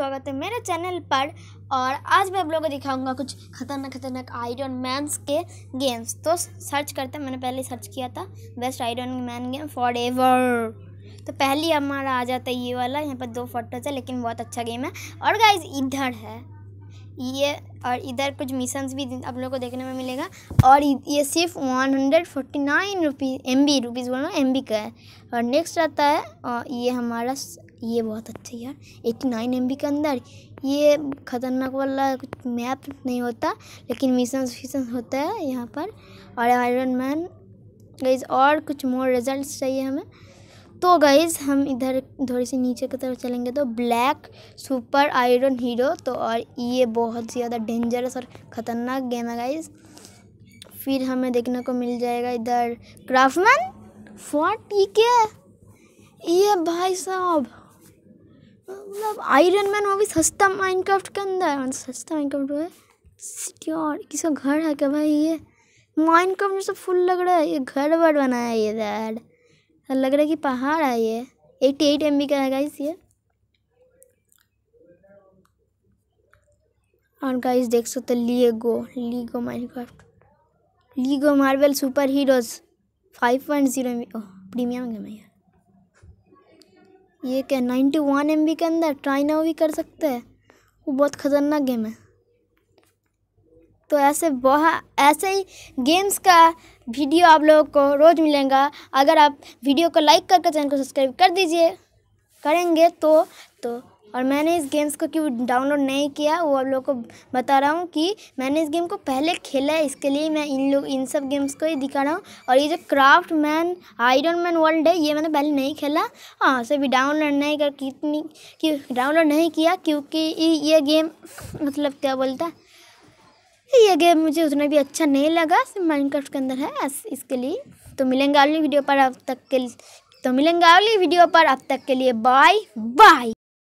स्वागत है मेरे चैनल पर और आज मैं आप लोगों को दिखाऊंगा कुछ खतरनाक खतरनाक आयरन मैंस के गेम्स तो सर्च करते हैं मैंने पहले सर्च किया था best iron man game forever तो पहले हमारा आ जाता है ये वाला यहाँ पर दो फोटोज है लेकिन बहुत अच्छा गेम है और गाइज इधर है ये और इधर कुछ मिशंस भी आप लोगों को देखने में मिलेगा और ये सिर्फ one hundred forty nine rupees M B rupees बोलो एम बी का है और नेक्स्ट आता है और ये हमारा ये बहुत अच्छा यार एट्टी नाइन एम के अंदर ये ख़तरनाक वाला कुछ मैप नहीं होता लेकिन मिशन फिशन होता है यहाँ पर और आयरन मैन गईज और कुछ मोर रिजल्ट चाहिए हमें तो गईज़ हम इधर थोड़ी सी नीचे की तरफ चलेंगे तो ब्लैक सुपर आयरन हीरो तो और ये बहुत ज़्यादा डेंजरस और ख़तरनाक गेम है गाइज़ फिर हमें देखने को मिल जाएगा इधर क्राफ्टमैन फोर्टी के ये भाई साहब मतलब आयरन मैन वो भी सस्ता माइनक्राफ्ट के अंदर है मतलब सस्ता माइनक्राफ्ट है सिटी और किसका घर है क्या भाई ये माइनक्राफ्ट में सब फुल लग रहा है ये घर वर बनाया ये दैड लग रहा है कि पहाड़ है ये एट्टी एट एम बी का है गाइस ये और गाइस देख सकते Lego Lego Minecraft Lego Marvel super heroes five point zero premium game है ये क्या नाइन्टी वन एम के अंदर ट्राई नाउ भी कर सकते हैं वो बहुत ख़तरनाक गेम है तो ऐसे बहुत ऐसे ही गेम्स का वीडियो आप लोगों को रोज़ मिलेगा अगर आप वीडियो को लाइक करके चैनल को सब्सक्राइब कर दीजिए करेंगे तो तो और मैंने इस गेम्स को क्यों डाउनलोड नहीं किया वो आप लोग को बता रहा हूँ कि मैंने इस गेम को पहले खेला है इसके लिए मैं इन लोग इन सब गेम्स को ही दिखा रहा हूँ और ये जो craft man iron man world है ये मैंने पहले नहीं खेला हाँ से भी डाउनलोड नहीं कर कितनी कि डाउनलोड नहीं किया क्योंकि ये गेम मतलब क्या बोलता है ये गेम मुझे उतना भी अच्छा नहीं लगा सिर्फ माइनक्राफ्ट के अंदर है इसके लिए तो मिलेंगे अगली वीडियो पर अब तक के तो मिलेंगे अगली वीडियो पर अब तक के लिए बाय बाय